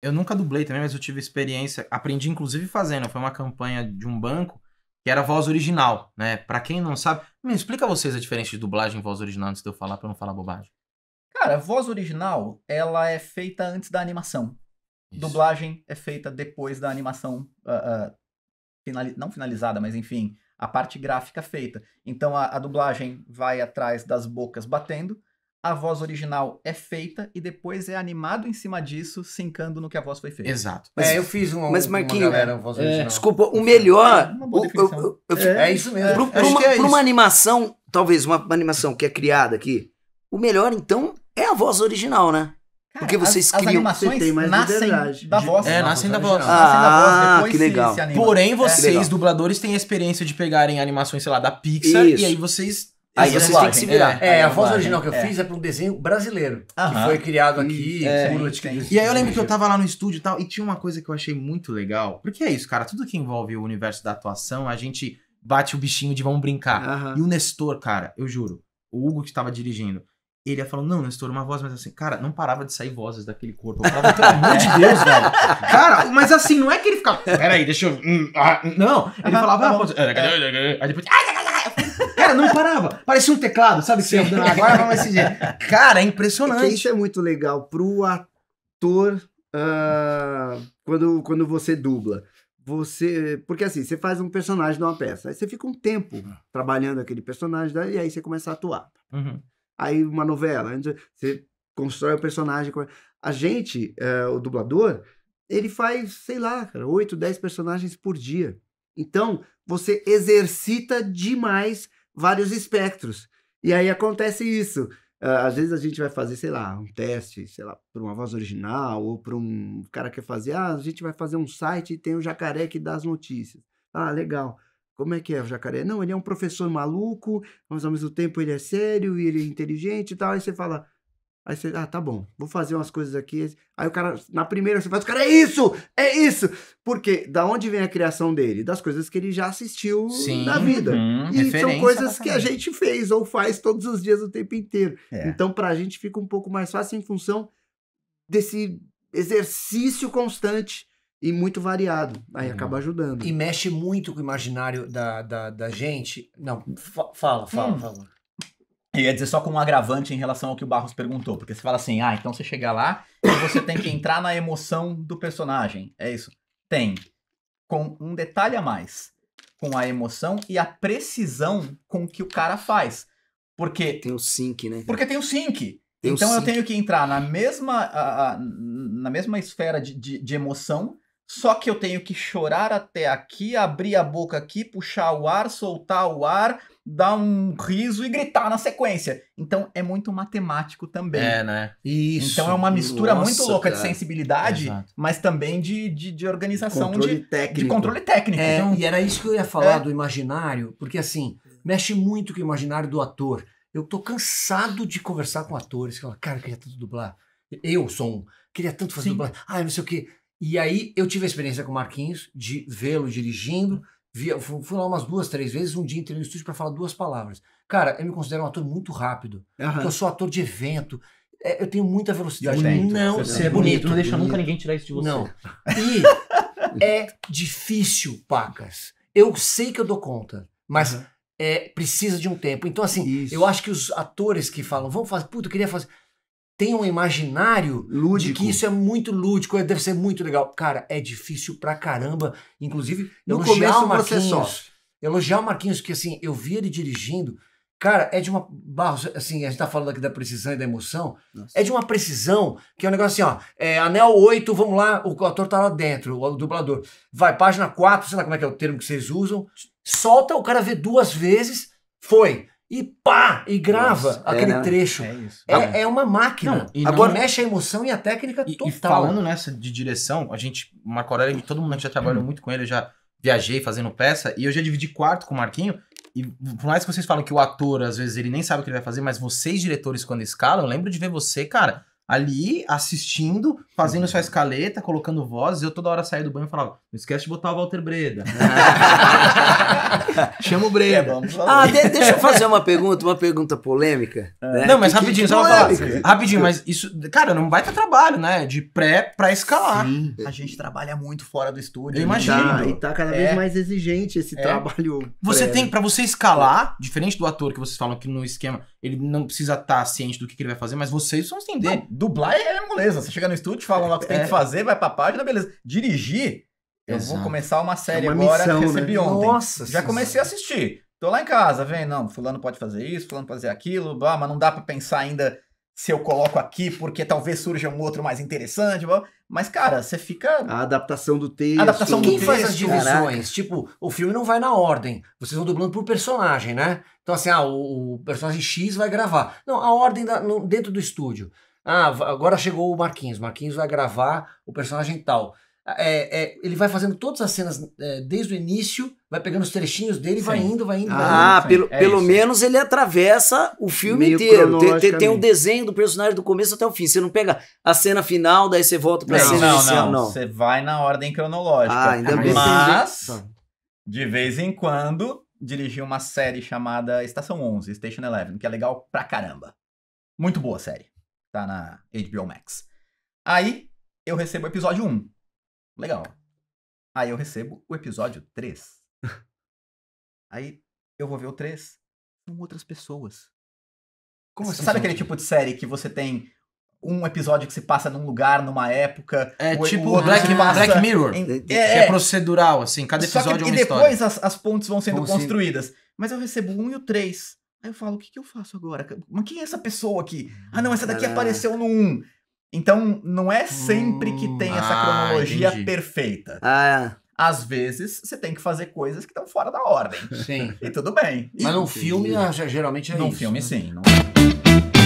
eu nunca dublei também, mas eu tive experiência, aprendi inclusive fazendo, foi uma campanha de um banco que era voz original, né? Para quem não sabe, me explica vocês a diferença de dublagem e voz original antes de eu falar para não falar bobagem. Cara, voz original, ela é feita antes da animação. Isso. Dublagem é feita depois da animação uh, uh, finali não finalizada, mas enfim, a parte gráfica feita. Então a, a dublagem vai atrás das bocas batendo a voz original é feita e depois é animado em cima disso, sincando no que a voz foi feita. Exato. Mas, é, eu fiz um, mas, Marquinhos, uma galera, voz é, original. É, desculpa, o melhor... É, é, isso mesmo. Para é. uma, é uma animação, talvez uma animação que é criada aqui, o melhor, então, é a voz original, né? Porque vocês as, criam... As animações nascem da voz. É, nascem da voz. Ah, que legal. Porém, vocês, dubladores, têm a experiência de pegarem animações, sei lá, da Pixar, e aí vocês Aí você né? tem que se é, virar. É, é a voz original né? que eu é. fiz é para um desenho brasileiro, que foi criado aqui. É, e aí eu lembro que eu tava lá no estúdio e tal, e tinha uma coisa que eu achei muito legal. Porque é isso, cara, tudo que envolve o universo da atuação, a gente bate o bichinho de vamos brincar. E o Nestor, cara, eu juro, o Hugo que tava dirigindo, ele ia falando, não, Nestor, uma voz, mas assim, cara, não parava de sair vozes daquele corpo. Eu falava, pelo amor de Deus, velho. Cara, mas assim, não é que ele ficava, peraí, deixa eu. Hum, ah, hum", não, ele falava, tá ah, aí depois. Cara, não parava. Parecia um teclado, sabe? Sim. Agora vamos esse jeito. Cara, é impressionante. É isso é muito legal pro ator uh, quando, quando você dubla. Você. Porque assim, você faz um personagem de uma peça. Aí você fica um tempo uhum. trabalhando aquele personagem, daí, e aí você começa a atuar. Uhum. Aí uma novela, você constrói o personagem. A gente, uh, o dublador, ele faz, sei lá, cara, 8, 10 personagens por dia. Então, você exercita demais vários espectros. E aí acontece isso. Ah, às vezes a gente vai fazer, sei lá, um teste, sei lá, para uma voz original ou para um cara que quer fazer, ah, a gente vai fazer um site e tem o um jacaré que dá as notícias. Ah, legal. Como é que é o jacaré? Não, ele é um professor maluco, mas ao mesmo tempo ele é sério e ele é inteligente e tal. Aí você fala, Aí você, ah, tá bom, vou fazer umas coisas aqui. Aí o cara, na primeira você faz, o cara, é isso! É isso! Porque da onde vem a criação dele? Das coisas que ele já assistiu Sim, na vida. Hum, e são coisas que a gente fez ou faz todos os dias o tempo inteiro. É. Então, pra gente fica um pouco mais fácil em função desse exercício constante e muito variado. Aí hum. acaba ajudando. E mexe muito com o imaginário da, da, da gente. Não, fala, fala, hum. fala. Eu ia dizer só com um agravante em relação ao que o Barros perguntou, porque você fala assim, ah, então você chega lá e você tem que entrar na emoção do personagem. É isso? Tem. Com um detalhe a mais. Com a emoção e a precisão com que o cara faz. Porque. Tem o sync, né? Porque tem o sync. Tem então o sync. eu tenho que entrar na mesma, a, a, na mesma esfera de, de, de emoção só que eu tenho que chorar até aqui, abrir a boca aqui, puxar o ar, soltar o ar, dar um riso e gritar na sequência. Então é muito matemático também. É, né? Isso. Então é uma mistura Nossa, muito louca cara. de sensibilidade, Exato. mas também de, de, de organização. Controle de, técnico. de controle técnico. É, então, e era isso que eu ia falar é. do imaginário, porque assim, mexe muito com o imaginário do ator. Eu tô cansado de conversar com atores que falam, cara, eu queria tanto dublar. Eu sou um. Queria tanto fazer Sim. dublagem. Ah, não sei o quê. E aí eu tive a experiência com o Marquinhos de vê-lo dirigindo. Via, fui lá umas duas, três vezes. Um dia entrei no estúdio para falar duas palavras. Cara, eu me considero um ator muito rápido. Uhum. Porque eu sou ator de evento. É, eu tenho muita velocidade. Bonito, não, você é bonito, bonito. Não deixa bonito. nunca ninguém tirar isso de você. Não. E é difícil, pacas. Eu sei que eu dou conta, mas uhum. é, precisa de um tempo. Então, assim, isso. eu acho que os atores que falam, vamos fazer, puta, eu queria fazer tem um imaginário lúdico. de que isso é muito lúdico, é, deve ser muito legal. Cara, é difícil pra caramba. Inclusive, no elogiar começo, o Marquinhos. Elogiar o Marquinhos, porque assim, eu vi ele dirigindo. Cara, é de uma. Barros, assim, a gente tá falando aqui da precisão e da emoção. Nossa. É de uma precisão, que é um negócio assim, ó. É, anel 8, vamos lá, o ator tá lá dentro, o dublador. Vai, página 4, sei lá como é que é o termo que vocês usam. Solta, o cara vê duas vezes, foi e pá, e grava Nossa, aquele é, trecho. É, isso. É, é uma máquina. Não, Agora não... É- mexe a emoção e a técnica e, total. E falando nessa de direção, a gente, Marco Aurélio, todo mundo que já trabalhou muito com ele, eu já viajei fazendo peça, e eu já dividi quarto com o Marquinho, e por mais que vocês falam que o ator, às vezes, ele nem sabe o que ele vai fazer, mas vocês, diretores, quando escalam, eu lembro de ver você, cara, ali assistindo, fazendo sua uhum. escaleta, colocando vozes. Eu toda hora saía do banho e falava: não esquece de botar o Walter Breda. Chama o Breda. É, ah, de, deixa eu fazer uma pergunta, uma pergunta polêmica. É. Né? Não, mas que, rapidinho, que só Rapidinho, mas isso. Cara, não vai ter trabalho, né? De pré pra escalar. Sim. A gente trabalha muito fora do estúdio. Eu né? imagino. Tá, e tá cada vez é. mais exigente esse é. trabalho. Você pré. tem, para você escalar, diferente do ator que vocês falam que no esquema ele não precisa estar tá ciente do que, que, ele vai fazer, mas vocês vão entender. Não, dublar é moleza. Você chega no estúdio, fala lá o que tem que é. fazer, vai pra página, beleza. Dirigir. Eu Exato. vou começar uma é série é uma agora missão, que recebi né? ontem. Nossa, Já comecei a assistir. Tô lá em casa, vem, não, fulano pode fazer isso, fulano pode fazer aquilo, bah, mas não dá para pensar ainda se eu coloco aqui, porque talvez surja um outro mais interessante. Mas, cara, você fica. A adaptação do texto. A adaptação Quem do faz texto, as divisões? Caraca. Tipo, o filme não vai na ordem. Vocês vão dublando por personagem, né? Então, assim, ah, o, o personagem X vai gravar. Não, a ordem da, no, dentro do estúdio. Ah, agora chegou o Marquinhos. Marquinhos vai gravar o personagem tal. É, é, ele vai fazendo todas as cenas é, desde o início, vai pegando os trechinhos dele, vai indo, vai indo. Ah, vai indo, ah, pelo, é pelo menos ele atravessa o filme Meio inteiro. Tem, tem, tem, um desenho do personagem do começo até o fim. Você não pega a cena final, daí você volta pra não, cena não, inicial, não. Você vai na ordem cronológica. Ah, ainda bem. Mas, de vez em quando, dirigi uma série chamada Estação 11, Station Eleven, que é legal pra caramba. Muito boa série. Tá na HBO Max. Aí, eu recebo o episódio 1 Legal. Aí eu recebo o episódio 3. Aí eu vou ver o 3 com outras pessoas. Como assim? Sabe aquele tipo de série que você tem um episódio que se passa num lugar, numa época. É o, tipo o Black, Black, Mirror. Em... É, é, é, é, é. procedural, assim, cada episódio que, é uma E depois As, as pontes vão sendo construídas. Mas eu recebo um e o três. Aí eu falo, o que, que eu faço agora? Mas quem é essa pessoa aqui? Ah, não, essa daqui hum, Caraca. apareceu no um. Então, não é sempre que hum, tem essa ah, analogia ah, entendi. perfeita. Ah, é. Às vezes, você tem que fazer coisas que estão fora da ordem. Sim. E tudo bem. Mas num no filme, ah, geralmente é no isso. Num filme, né? sim. Não...